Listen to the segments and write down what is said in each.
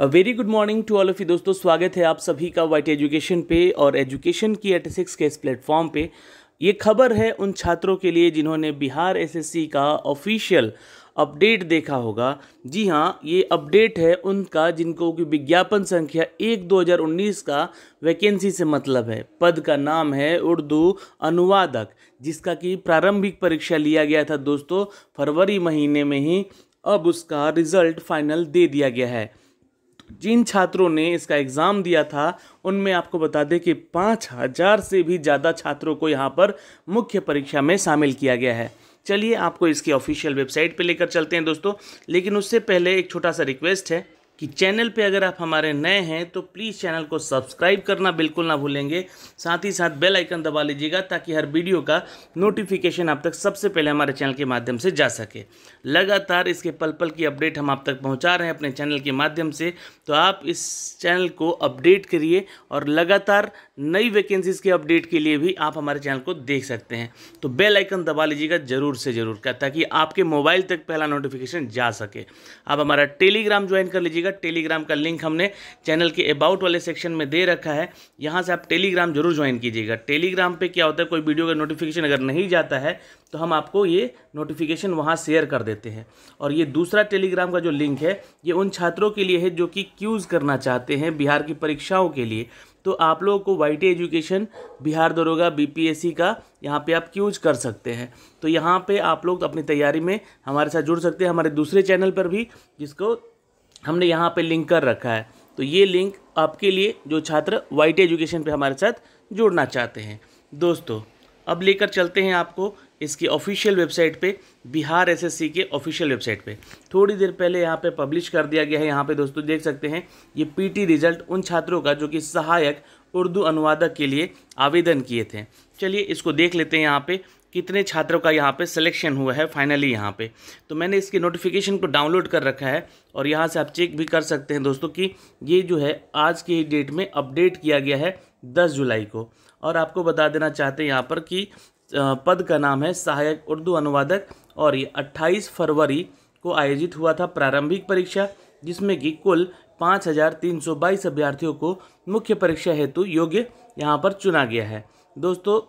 very good morning to all of you दोस्तों स्वागत है आप सभी का वाइट एजुकेशन पे और एजुकेशन की एट सिक्स के इस प्लेटफॉर्म पे ये खबर है उन छात्रों के लिए जिन्होंने बिहार एसएससी का ऑफिशियल अपडेट देखा होगा जी हाँ ये अपडेट है उनका जिनको कि विज्ञापन संख्या एक दो हजार उन्नीस का वैकेंसी से मतलब है पद का नाम है उर्दू अनुवादक जिसका कि प्रारंभिक परीक्षा लिया गया था दोस्तों फरवरी महीने में ही अब उसका रिजल्ट फाइनल दे दिया गया है जिन छात्रों ने इसका एग्ज़ाम दिया था उनमें आपको बता दें कि पाँच हज़ार से भी ज़्यादा छात्रों को यहाँ पर मुख्य परीक्षा में शामिल किया गया है चलिए आपको इसकी ऑफिशियल वेबसाइट पे लेकर चलते हैं दोस्तों लेकिन उससे पहले एक छोटा सा रिक्वेस्ट है कि चैनल पे अगर आप हमारे नए हैं तो प्लीज़ चैनल को सब्सक्राइब करना बिल्कुल ना भूलेंगे साथ ही साथ बेल आइकन दबा लीजिएगा ताकि हर वीडियो का नोटिफिकेशन आप तक सबसे पहले हमारे चैनल के माध्यम से जा सके लगातार इसके पल पल की अपडेट हम आप तक पहुंचा रहे हैं अपने चैनल के माध्यम से तो आप इस चैनल को अपडेट करिए और लगातार नई वैकेंसीज़ के अपडेट के लिए भी आप हमारे चैनल को देख सकते हैं तो बेल आइकन दबा लीजिएगा ज़रूर से ज़रूर ताकि आपके मोबाइल तक पहला नोटिफिकेशन जा सके आप हमारा टेलीग्राम ज्वाइन कर लीजिएगा लीजिएगा टेलीग्राम का लिंक हमने चैनल के अबाउट वाले सेक्शन में दे रखा है यहाँ से आप टेलीग्राम जरूर ज्वाइन कीजिएगा टेलीग्राम पे क्या होता है कोई वीडियो का नोटिफिकेशन अगर नहीं जाता है तो हम आपको ये नोटिफिकेशन वहाँ शेयर कर देते हैं और ये दूसरा टेलीग्राम का जो लिंक है ये उन छात्रों के लिए है जो कि क्यूज़ करना चाहते हैं बिहार की परीक्षाओं के लिए तो आप लोगों को वाई एजुकेशन बिहार दरोगा बीपीएससी का यहाँ पे आप क्यूज कर सकते हैं तो यहाँ पे आप लोग अपनी तैयारी में हमारे साथ जुड़ सकते हैं हमारे दूसरे चैनल पर भी जिसको हमने यहाँ पे लिंक कर रखा है तो ये लिंक आपके लिए जो छात्र वाइट एजुकेशन पे हमारे साथ जुड़ना चाहते हैं दोस्तों अब लेकर चलते हैं आपको इसकी ऑफिशियल वेबसाइट पे बिहार एसएससी के ऑफिशियल वेबसाइट पे थोड़ी देर पहले यहाँ पे पब्लिश कर दिया गया है यहाँ पे दोस्तों देख सकते हैं ये पीटी रिजल्ट उन छात्रों का जो कि सहायक उर्दू अनुवादक के लिए आवेदन किए थे चलिए इसको देख लेते हैं यहाँ पे कितने छात्रों का यहाँ पे सिलेक्शन हुआ है फाइनली यहाँ पे तो मैंने इसके नोटिफिकेशन को डाउनलोड कर रखा है और यहाँ से आप चेक भी कर सकते हैं दोस्तों कि ये जो है आज के डेट में अपडेट किया गया है दस जुलाई को और आपको बता देना चाहते हैं यहाँ पर कि पद का नाम है सहायक उर्दू अनुवादक और ये अट्ठाईस फरवरी को आयोजित हुआ था प्रारंभिक परीक्षा जिसमें कि कुल पाँच हज़ार तीन सौ बाईस अभ्यर्थियों को मुख्य परीक्षा हेतु योग्य यहाँ पर चुना गया है दोस्तों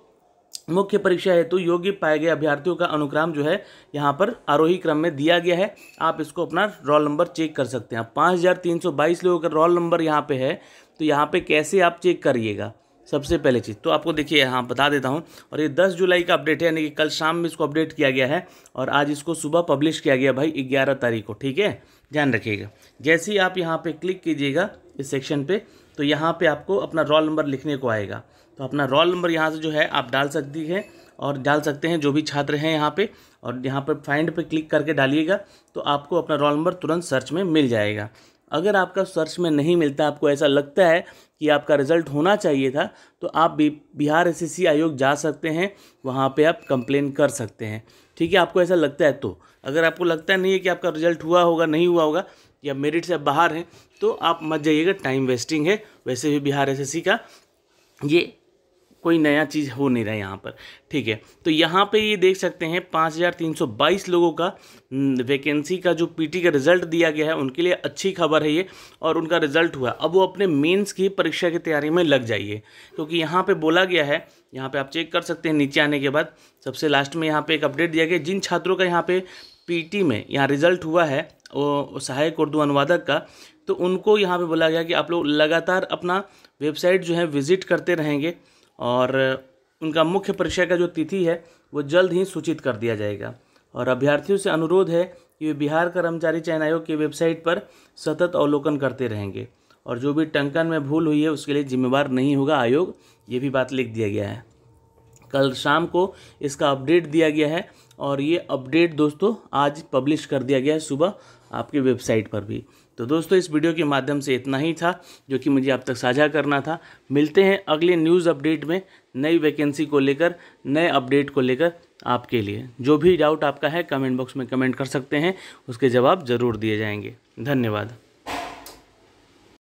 मुख्य परीक्षा हेतु तो योग्य पाए गए अभ्यर्थियों का अनुक्रम जो है यहाँ पर आरोही क्रम में दिया गया है आप इसको अपना रोल नंबर चेक कर सकते हैं पाँच हज़ार तीन सौ बाईस लोगों का रोल नंबर यहाँ पे है तो यहाँ पे कैसे आप चेक करिएगा सबसे पहले चीज़ तो आपको देखिए यहाँ बता देता हूँ और ये दस जुलाई का अपडेट है यानी कि कल शाम में इसको अपडेट किया गया है और आज इसको सुबह पब्लिश किया गया भाई ग्यारह तारीख को ठीक है ध्यान रखिएगा जैसे ही आप यहाँ पर क्लिक कीजिएगा इस सेक्शन पर तो यहाँ पे आपको अपना रोल नंबर लिखने को आएगा तो अपना रोल नंबर यहाँ से जो है आप डाल सकती हैं और डाल सकते हैं जो भी छात्र हैं यहाँ पे और यहाँ पर फाइंड पे क्लिक करके डालिएगा तो आपको अपना रोल नंबर तुरंत सर्च में मिल जाएगा अगर आपका सर्च में नहीं मिलता आपको ऐसा लगता है कि आपका रिजल्ट होना चाहिए था तो आप बिहार एस आयोग जा सकते हैं वहाँ पे आप कंप्लेन कर सकते हैं ठीक है आपको ऐसा लगता है तो अगर आपको लगता नहीं है कि आपका रिजल्ट हुआ होगा नहीं हुआ होगा या मेरिट से बाहर हैं तो आप मत जाइएगा टाइम वेस्टिंग है वैसे भी बिहार एस का ये कोई नया चीज़ हो नहीं रहा है यहाँ पर ठीक है तो यहाँ पे ये देख सकते हैं 5,322 लोगों का वैकेंसी का जो पीटी का रिजल्ट दिया गया है उनके लिए अच्छी खबर है ये और उनका रिजल्ट हुआ अब वो अपने मेंस की परीक्षा की तैयारी में लग जाइए क्योंकि यहाँ पे बोला गया है यहाँ पे आप चेक कर सकते हैं नीचे आने के बाद सबसे लास्ट में यहाँ पर एक अपडेट दिया गया जिन छात्रों का यहाँ पर पी में यहाँ रिजल्ट हुआ है सहायक उर्दू अनुवादक का तो उनको यहाँ पे बोला गया कि आप लोग लगातार अपना वेबसाइट जो है विजिट करते रहेंगे और उनका मुख्य परीक्षा का जो तिथि है वो जल्द ही सूचित कर दिया जाएगा और अभ्यर्थियों से अनुरोध है कि वे बिहार कर्मचारी चयन आयोग की वेबसाइट पर सतत अवलोकन करते रहेंगे और जो भी टंकन में भूल हुई है उसके लिए जिम्मेवार नहीं होगा आयोग ये भी बात लिख दिया गया है कल शाम को इसका अपडेट दिया गया है और ये अपडेट दोस्तों आज पब्लिश कर दिया गया है सुबह आपकी वेबसाइट पर भी तो दोस्तों इस वीडियो के माध्यम से इतना ही था जो कि मुझे आप तक साझा करना था मिलते हैं अगले न्यूज़ अपडेट में नई वैकेंसी को लेकर नए अपडेट को लेकर आपके लिए जो भी डाउट आपका है कमेंट बॉक्स में कमेंट कर सकते हैं उसके जवाब ज़रूर दिए जाएंगे धन्यवाद